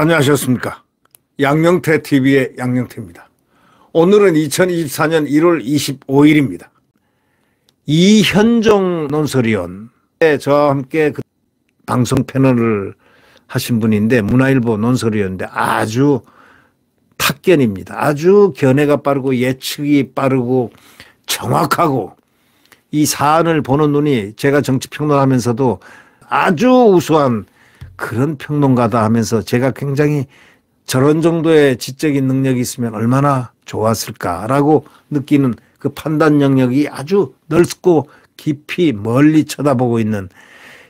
안녕하셨습니까. 양영태 TV의 양영태입니다 오늘은 2024년 1월 25일입니다. 이현종 논설위원 저와 함께 그 방송 패널을 하신 분인데 문화일보 논설위원인데 아주 탁견입니다. 아주 견해가 빠르고 예측이 빠르고 정확하고 이 사안을 보는 눈이 제가 정치 평론하면서도 아주 우수한 그런 평론가다 하면서 제가 굉장히 저런 정도의 지적인 능력이 있으면 얼마나 좋았을까라고 느끼는 그 판단 영역이 아주 넓고 깊이 멀리 쳐다보고 있는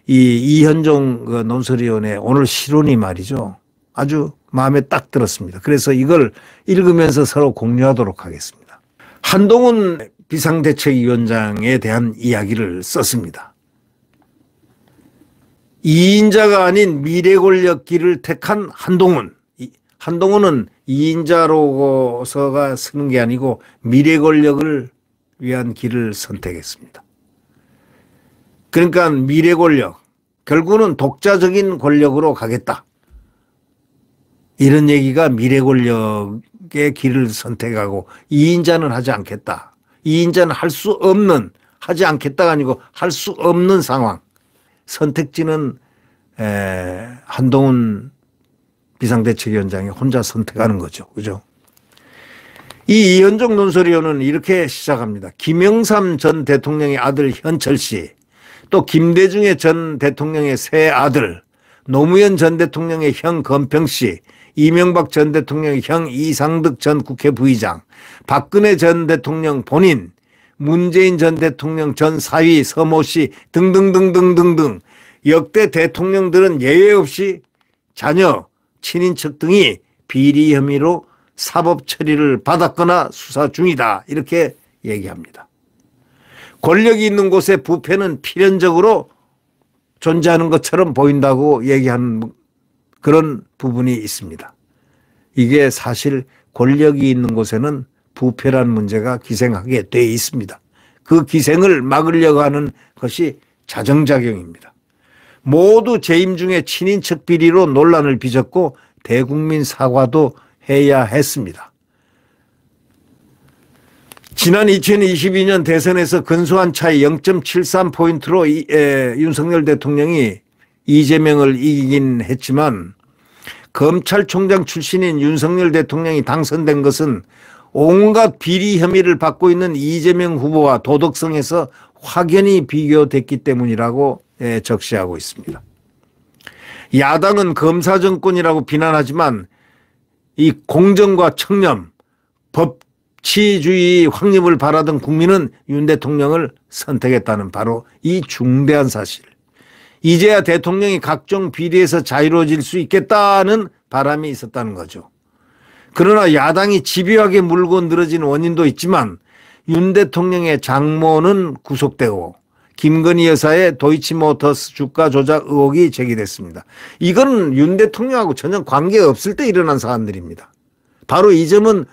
이 이현종 그논설위원의 오늘 실론이 말이죠. 아주 마음에 딱 들었습니다. 그래서 이걸 읽으면서 서로 공유하도록 하겠습니다. 한동훈 비상대책위원장에 대한 이야기를 썼습니다. 2인자가 아닌 미래 권력 기를 택한 한동훈. 한동훈은 2인자로서가 쓰는 게 아니고 미래 권력을 위한 길을 선택했습니다. 그러니까 미래 권력, 결국은 독자적인 권력으로 가겠다. 이런 얘기가 미래 권력의 길을 선택하고 2인자는 하지 않겠다. 2인자는할 수 없는, 하지 않겠다가 아니고 할 수 없는 상황. 선택지는 에, 한동훈 비상대책위원장이 혼자 선택하는 거죠. 그죠? 이 이현종 논설위원은 이렇게 시작합니다. 김영삼 전 대통령의 아들 현철 씨, 또 김대중의 전 대통령의 새 아들, 노무현 전 대통령의 형 건평 씨, 이명박 전 대통령의 형 이상득 전 국회 부의장, 박근혜 전 대통령 본인, 문재인 전 대통령 전 사위 서모 씨 등등등등등등 역대 대통령들은 예외 없이 자녀, 친인척 등이 비리 혐의로 사법 처리를 받았거나 수사 중이다. 이렇게 얘기합니다. 권력이 있는 곳에 부패는 필연적으로 존재하는 것처럼 보인다고 얘기하는 그런 부분이 있습니다. 이게 사실 권력이 있는 곳에는 부패란 문제가 기생하게 돼 있습니다. 그 기생을 막으려고 하는 것이 자정작용입니다. 모두 재임 중에 친인척 비리로 논란을 빚었고 대국민 사과도 해야 했습니다. 지난 2022년 대선에서 근소한 차이 0.73포인트로 윤석열 대통령이 이재명을 이기긴 했지만 검찰총장 출신인 윤석열 대통령이 당선된 것은 온갖 비리 혐의를 받고 있는 이재명 후보와 도덕성에서 확연히 비교됐기 때문이라고 예, 적시하고 있습니다. 야당은 검사 정권이라고 비난하지만 이 공정과 청렴, 법치주의 확립을 바라던 국민은 윤 대통령을 선택했다는 바로 이 중대한 사실. 이제야 대통령이 각종 비리에서 자유로워질 수 있겠다는 바람이 있었다는 거죠. 그러나 야당이 집요하게 물고 늘어진 원인도 있지만 윤 대통령의 장모는 구속되고 김건희 여사의 도이치모터스 주가 조작 의혹이 제기됐습니다. 이건 윤 대통령하고 전혀 관계없을 때 일어난 사안들입니다. 바로 이 점은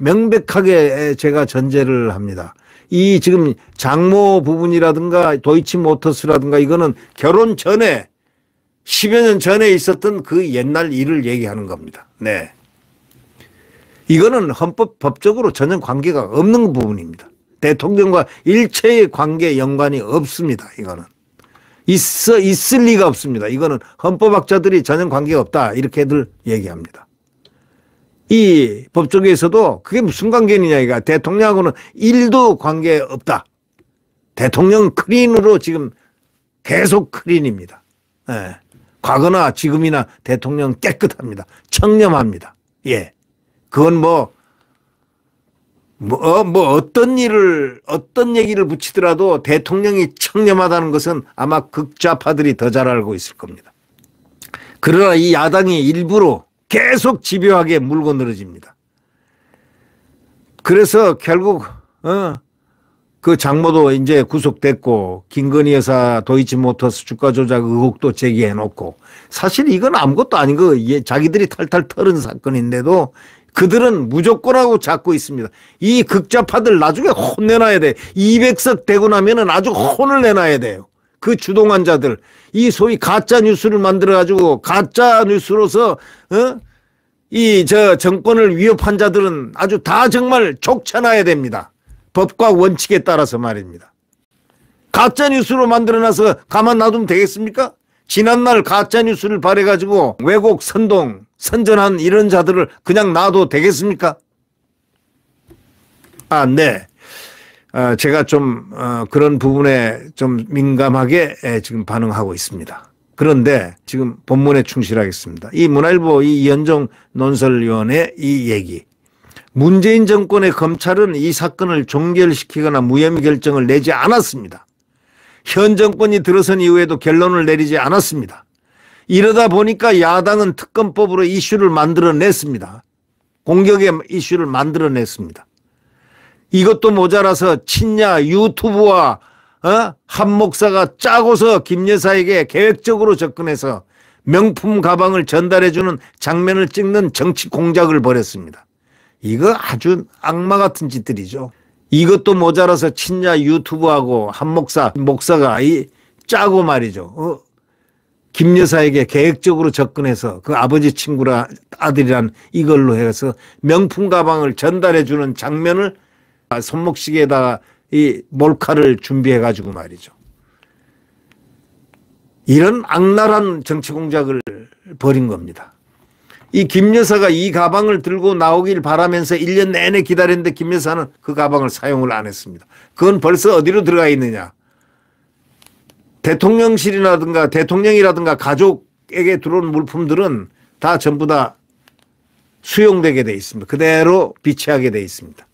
명백하게 제가 전제를 합니다. 이 지금 장모 부분이라든가 도이치모터스라든가 이거는 결혼 전에 10여 년 전에 있었던 그 옛날 일을 얘기하는 겁니다. 네. 이거는 헌법 법적으로 전혀 관계가 없는 부분입니다. 대통령과 일체의 관계 연관이 없습니다. 이거는 있어 있을 리가 없습니다. 이거는 헌법학자들이 전혀 관계가 없다 이렇게들 얘기합니다. 이 법조계에서도 그게 무슨 관계느냐 이가 대통령하고는 1도 관계 없다. 대통령 크린으로 지금 계속 크린입니다. 예. 과거나 지금이나 대통령 깨끗합니다. 청렴합니다. 예. 그건 뭐, 뭐, 어, 뭐 어떤 일을 어떤 얘기를 붙이더라도 대통령이 청렴하다는 것은 아마 극좌파들이 더 잘 알고 있을 겁니다. 그러나 이 야당이 일부러 계속 집요하게 물고 늘어집니다. 그래서 결국 어, 그 장모도 이제 구속됐고 김건희 여사 도이치모터스 주가 조작 의혹도 제기해놓고 사실 이건 아무것도 아닌 거 예, 자기들이 탈탈 털은 사건인데도 그들은 무조건하고 잡고 있습니다. 이 극좌파들 나중에 혼내놔야 돼. 200석 되고 나면은 아주 혼을 내놔야 돼요. 그 주동한 자들. 이 소위 가짜 뉴스를 만들어가지고 가짜 뉴스로서, 어? 이, 저, 정권을 위협한 자들은 아주 다 정말 쫓아나야 됩니다. 법과 원칙에 따라서 말입니다. 가짜 뉴스로 만들어놔서 가만 놔두면 되겠습니까? 지난날 가짜 뉴스를 발해가지고 왜곡 선동, 선전한 이런 자들을 그냥 놔도 되겠습니까? 아, 네. 어, 제가 좀 어, 그런 부분에 좀 민감하게 예, 지금 반응하고 있습니다. 그런데 지금 본문에 충실하겠습니다. 이 문화일보 이 연정 논설위원의 이 얘기. 문재인 정권의 검찰은 이 사건을 종결시키거나 무혐의 결정을 내지 않았습니다. 현 정권이 들어선 이후에도 결론을 내리지 않았습니다. 이러다 보니까 야당은 특검법으로 이슈를 만들어냈습니다. 공격의 이슈를 만들어냈습니다. 이것도 모자라서 친야 유튜브와 어? 한목사가 짜고서 김 여사에게 계획적으로 접근해서 명품 가방을 전달해주는 장면을 찍는 정치 공작을 벌였습니다. 이거 아주 악마 같은 짓들이죠. 이것도 모자라서 친야 유튜브하고 한목사 목사가 이 짜고 말이죠. 어? 김 여사에게 계획적으로 접근해서 그 아버지 친구라 아들이란 이걸로 해서 명품 가방을 전달해 주는 장면을 아, 손목시계에다가 이 몰카를 준비해 가지고 말이죠. 이런 악랄한 정치 공작을 벌인 겁니다. 이 김 여사가 이 가방을 들고 나오길 바라면서 1년 내내 기다렸는데 김 여사는 그 가방을 사용을 안 했습니다. 그건 벌써 어디로 들어가 있느냐? 대통령실이라든가 대통령이라든가 가족에게 들어온 물품들은 다 전부 다 수용되게 돼 있습니다. 그대로 비치하게 돼 있습니다.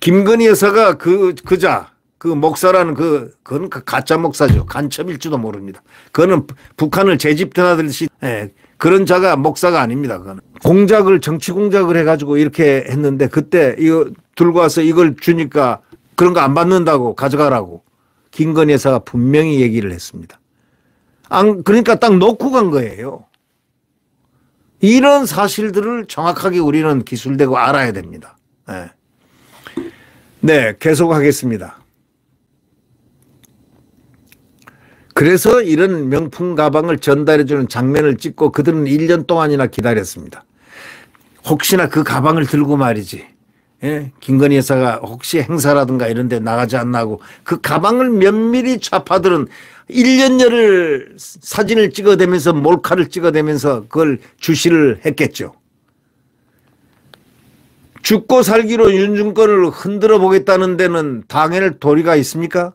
김건희 여사가 그 그자 그 목사라는 그 그건 그 가짜 목사죠. 간첩일지도 모릅니다. 그거는 북한을 재집터나들시 예, 그런 자가 목사가 아닙니다. 그거는 공작을 정치 공작을 해가지고 이렇게 했는데 그때 이거 들고 와서 이걸 주니까 그런 거 안 받는다고 가져가라고 김건희 여사가 분명히 얘기를 했습니다. 그러니까 딱 놓고 간 거예요. 이런 사실들을 정확하게 우리는 기술되고 알아야 됩니다. 네, 네 계속하겠습니다. 그래서 이런 명품 가방을 전달해주는 장면을 찍고 그들은 1년 동안이나 기다렸습니다. 혹시나 그 가방을 들고 말이지 예? 김건희 여사가 혹시 행사라든가 이런 데 나가지 않나 고그 가방을 면밀히 좌파들은 1년여를 사진을 찍어대면서 몰카를 찍어대면서 그걸 주시를 했겠죠. 죽고 살기로 윤중권을 흔들어 보겠다는 데는 당연히 도리가 있습니까?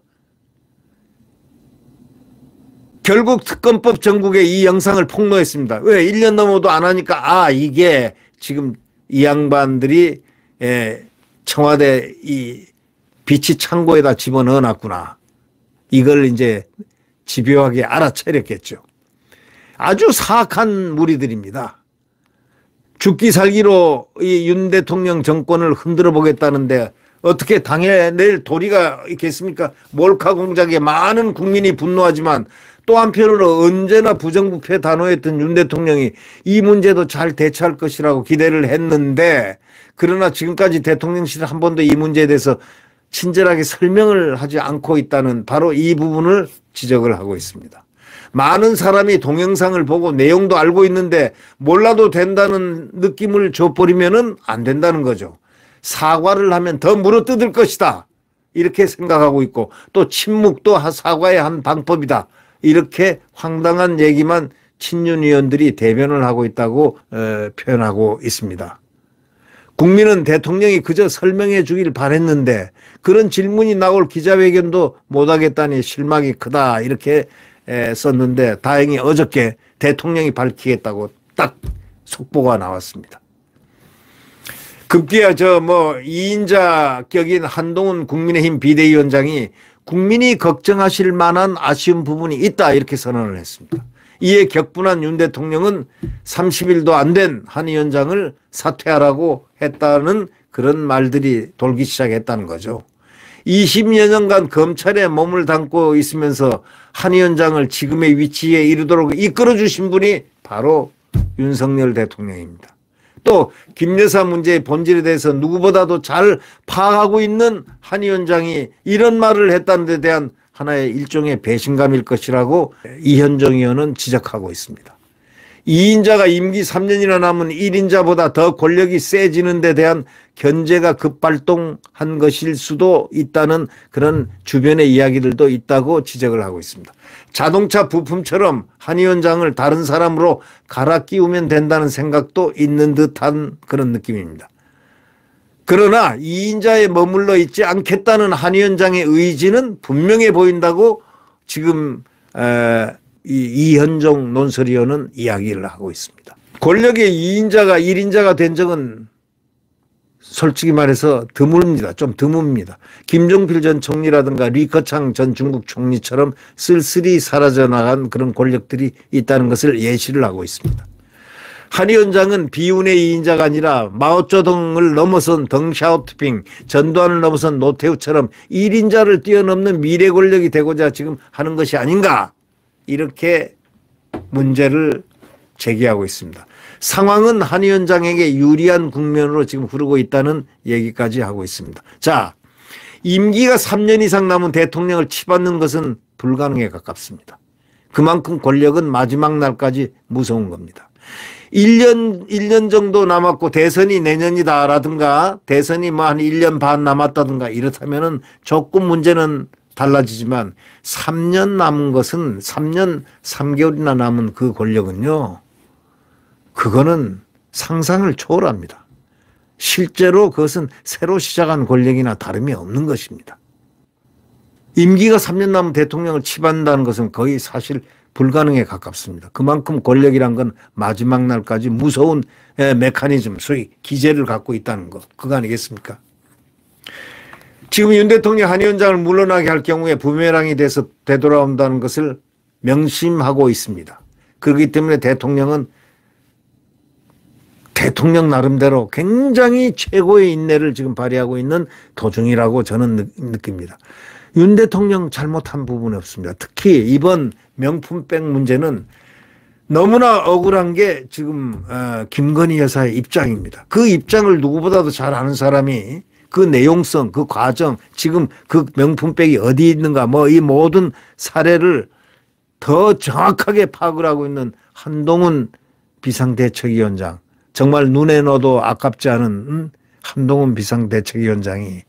결국 특검법 전국에 이 영상을 폭로했습니다. 왜? 1년 넘어도 안 하니까, 아, 이게 지금 이 양반들이 예, 청와대 이 비치 창고에다 집어넣어 놨구나. 이걸 이제 집요하게 알아차렸겠죠. 아주 사악한 무리들입니다. 죽기 살기로 이 윤 대통령 정권을 흔들어 보겠다는데 어떻게 당해낼 도리가 있겠습니까? 몰카 공작에 많은 국민이 분노하지만 또 한편으로 언제나 부정부패 단호했던 윤 대통령이 이 문제도 잘 대처할 것이라고 기대를 했는데 그러나 지금까지 대통령실은 한 번도 이 문제에 대해서 친절하게 설명을 하지 않고 있다는 바로 이 부분을 지적을 하고 있습니다. 많은 사람이 동영상을 보고 내용도 알고 있는데 몰라도 된다는 느낌을 줘버리면 안 된다는 거죠. 사과를 하면 더 물어뜯을 것이다. 이렇게 생각하고 있고 또 침묵도 사과의 한 방법이다. 이렇게 황당한 얘기만 친윤 위원들이 대변을 하고 있다고 표현하고 있습니다. 국민은 대통령이 그저 설명해 주길 바랬는데 그런 질문이 나올 기자회견도 못하겠다니 실망이 크다 이렇게 썼는데 다행히 어저께 대통령이 밝히겠다고 딱 속보가 나왔습니다. 급기야 저뭐 2인자 격인 한동훈 국민의힘 비대위원장이 국민이 걱정하실 만한 아쉬운 부분이 있다 이렇게 선언을 했습니다. 이에 격분한 윤 대통령은 30일도 안 된 한 위원장을 사퇴하라고 했다는 그런 말들이 돌기 시작했다는 거죠. 20여 년간 검찰에 몸을 담고 있으면서 한 위원장을 지금의 위치에 이르도록 이끌어 주신 분이 바로 윤석열 대통령입니다. 또 김여사 문제의 본질에 대해서 누구보다도 잘 파악하고 있는 한 위원장이 이런 말을 했다는 데 대한 하나의 일종의 배신감일 것이라고 이현정 의원은 지적하고 있습니다. 2인자가 임기 3년이나 남은 1인자보다 더 권력이 세지는 데 대한 견제가 급발동한 것일 수도 있다는 그런 주변의 이야기들도 있다고 지적을 하고 있습니다. 자동차 부품처럼 한 위원장을 다른 사람으로 갈아 끼우면 된다는 생각도 있는 듯한 그런 느낌입니다. 그러나 2인자에 머물러 있지 않겠다는 한 위원장의 의지는 분명해 보인다고 지금 에, 이현종 논설위원은 이야기를 하고 있습니다. 권력의 2인자가 1인자가 된 적은 솔직히 말해서 드뭅니다. 좀 드뭅니다. 김종필 전 총리라든가 리커창 전 중국 총리처럼 쓸쓸히 사라져나간 그런 권력들이 있다는 것을 예시를 하고 있습니다. 한 위원장은 비운의 2인자가 아니라 마오쩌둥을 넘어선 덩샤오트핑, 전두환을 넘어선 노태우처럼 1인자를 뛰어넘는 미래 권력이 되고자 지금 하는 것이 아닌가 이렇게 문제를 제기하고 있습니다. 상황은 한 위원장에게 유리한 국면으로 지금 흐르고 있다는 얘기까지 하고 있습니다. 자, 임기가 3년 이상 남은 대통령을 치받는 것은 불가능에 가깝습니다. 그만큼 권력은 마지막 날까지 무서운 겁니다. 1년, 1년 정도 남았고 대선이 내년이다라든가 대선이 뭐 한 1년 반 남았다든가 이렇다면은 조금 문제는 달라지지만 3년 남은 것은 3년 3개월이나 남은 그 권력은요. 그거는 상상을 초월합니다. 실제로 그것은 새로 시작한 권력이나 다름이 없는 것입니다. 임기가 3년 남은 대통령을 치받는다는 것은 거의 사실 불가능에 가깝습니다. 그만큼 권력이란 건 마지막 날까지 무서운 예, 메커니즘, 소위 기재를 갖고 있다는 것. 그거 아니겠습니까? 지금 윤 대통령 한 위원장을 물러나게 할 경우에 부메랑이 돼서 되돌아온다는 것을 명심하고 있습니다. 그렇기 때문에 대통령은 대통령 나름대로 굉장히 최고의 인내를 지금 발휘하고 있는 도중이라고 저는 느낍니다. 윤 대통령 잘못한 부분이 없습니다. 특히 이번 명품백 문제는 너무나 억울한 게 지금 어, 김건희 여사의 입장입니다. 그 입장을 누구보다도 잘 아는 사람이 그 내용성, 그 과정, 지금 그 명품백이 어디 있는가 뭐 이 모든 사례를 더 정확하게 파악을 하고 있는 한동훈 비상대책위원장. 정말 눈에 넣어도 아깝지 않은 음? 한동훈 비상대책위원장이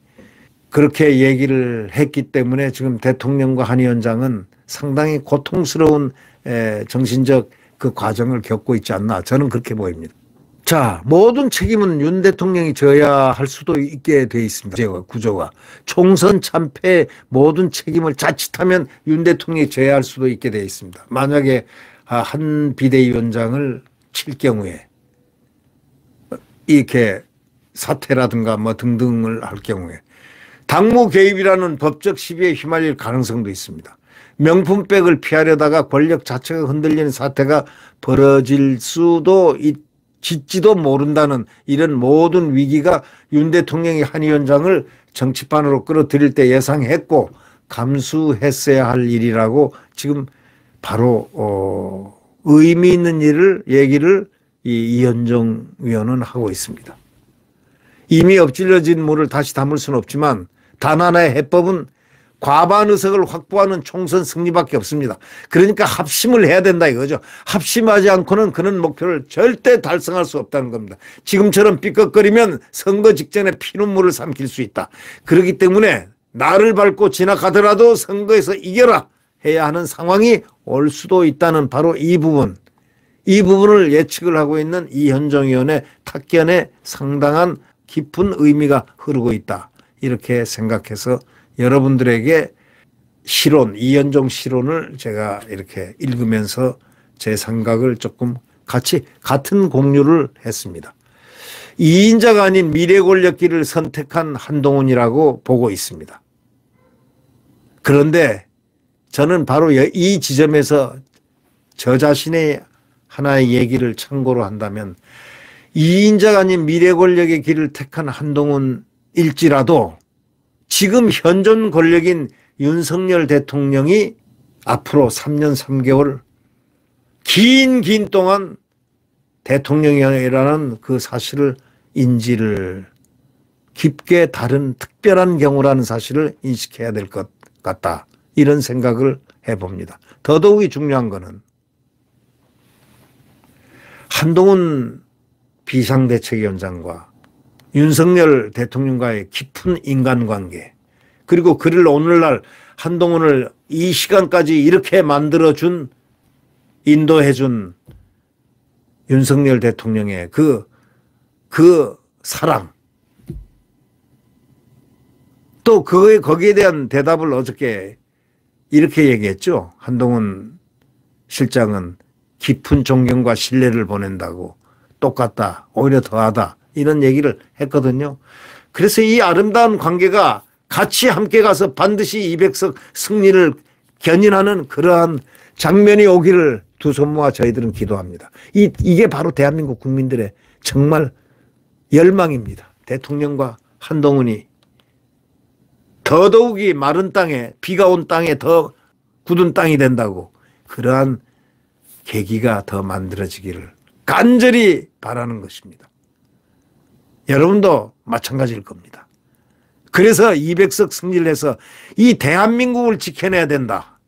그렇게 얘기를 했기 때문에 지금 대통령과 한 위원장은 상당히 고통스러운 정신적 그 과정을 겪고 있지 않나 저는 그렇게 보입니다. 자, 모든 책임은 윤 대통령이 져야 할 수도 있게 돼 있습니다. 구조가. 총선 참패 모든 책임을 자칫하면 윤 대통령이 져야 할 수도 있게 돼 있습니다. 만약에 아, 한 비대위원장을 칠 경우에 이렇게 사퇴라든가 뭐 등등을 할 경우에 당무 개입이라는 법적 시비에 휘말릴 가능성도 있습니다. 명품백을 피하려다가 권력 자체가 흔들리는 사태가 벌어질 수도 있 짓지도 모른다는 이런 모든 위기가 윤 대통령이 한 위원장을 정치판으로 끌어들일 때 예상했고 감수했어야 할 일이라고 지금 바로 어 의미 있는 일을 얘기를 이 이현정 위원은 하고 있습니다. 이미 엎질러진 물을 다시 담을 수는 없지만 단 하나의 해법은 과반 의석을 확보하는 총선 승리밖에 없습니다. 그러니까 합심을 해야 된다 이거죠. 합심하지 않고는 그런 목표를 절대 달성할 수 없다는 겁니다. 지금처럼 삐걱거리면 선거 직전에 피눈물을 삼킬 수 있다. 그렇기 때문에 나를 밟고 지나가더라도 선거에서 이겨라 해야 하는 상황이 올 수도 있다는 바로 이 부분. 이 부분을 예측을 하고 있는 이현정 의원의 탁견에 상당한 깊은 의미가 흐르고 있다. 이렇게 생각해서 여러분들에게 실론 이현종 실론을 제가 이렇게 읽으면서 제 생각을 조금 같이 같은 공유를 했습니다. 이인자가 아닌 미래 권력기를 선택한 한동훈이라고 보고 있습니다. 그런데 저는 바로 이 지점에서 저 자신의 하나의 얘기를 참고로 한다면 이인자가 아닌 미래 권력의 길을 택한 한동훈일지라도 지금 현존 권력인 윤석열 대통령이 앞으로 3년 3개월 긴 긴 동안 대통령이라는 그 사실을 인지를 깊게 다른 특별한 경우라는 사실을 인식해야 될 것 같다. 이런 생각을 해봅니다. 더더욱이 중요한 것은 한동훈 비상대책위원장과 윤석열 대통령과의 깊은 인간관계 그리고 그를 오늘날 한동훈을 이 시간까지 이렇게 만들어준 인도해준 윤석열 대통령의 그, 그 사랑. 또 그거에, 거기에 대한 대답을 어저께 이렇게 얘기했죠. 한동훈 실장은 깊은 존경과 신뢰를 보낸다고 똑같다. 오히려 더하다. 이런 얘기를 했거든요. 그래서 이 아름다운 관계가 같이 함께 가서 반드시 이백석 승리를 견인하는 그러한 장면이 오기를 두 손 모아 저희들은 기도합니다. 이, 이게 바로 대한민국 국민들의 정말 열망입니다. 대통령과 한동훈이 더더욱이 마른 땅에 비가 온 땅에 더 굳은 땅이 된다고 그러한 계기가 더 만들어지기를 간절히 바라는 것입니다. 여러분도 마찬가지일 겁니다. 그래서 200석 승리를 해서 이 대한민국을 지켜내야 된다.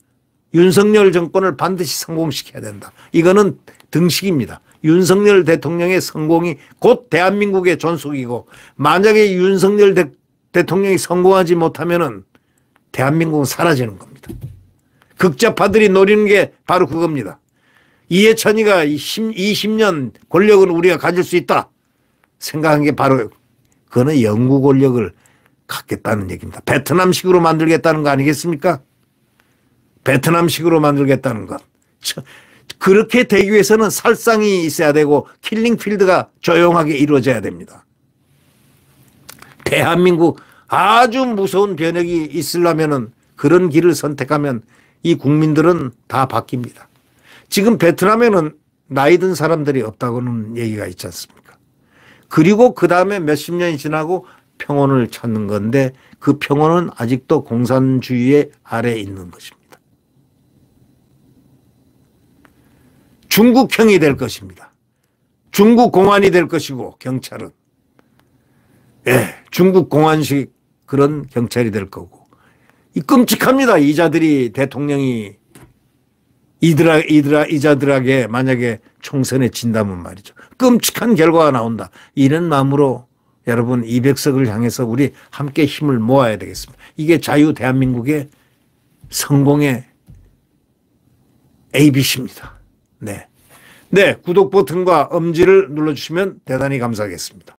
윤석열 정권을 반드시 성공시켜야 된다. 이거는 등식입니다. 윤석열 대통령의 성공이 곧 대한민국의 존속이고 만약에 윤석열 대, 대통령이 성공하지 못하면은 대한민국은 사라지는 겁니다. 극자파들이 노리는 게 바로 그겁니다. 이해찬이가 20년 권력을 우리가 가질 수 있다. 생각한 게 바로 그거는 영구 권력을 갖겠다는 얘기입니다. 베트남식으로 만들겠다는 거 아니겠습니까? 베트남식으로 만들겠다는 것. 그렇게 되기 위해서는 살상이 있어야 되고 킬링필드가 조용하게 이루어져야 됩니다. 대한민국 아주 무서운 변혁이 있으려면은 그런 길을 선택하면 이 국민들은 다 바뀝니다. 지금 베트남에는 나이 든 사람들이 없다고는 얘기가 있지 않습니까? 그리고 그 다음에 몇 십 년이 지나고 평온을 찾는 건데 그 평온은 아직도 공산주의의 아래에 있는 것입니다. 중국형이 될 것입니다. 중국 공안이 될 것이고 경찰은 예, 중국 공안식 그런 경찰이 될 거고 이 끔찍합니다. 이자들이 대통령이 이들아 이들아 이자들에게 만약에 총선에 진다면 말이죠. 끔찍한 결과가 나온다. 이런 마음으로 여러분 200석을 향해서 우리 함께 힘을 모아야 되겠습니다. 이게 자유 대한민국의 성공의 ABC입니다. 네. 네, 구독 버튼과 엄지를 눌러주시면 대단히 감사하겠습니다.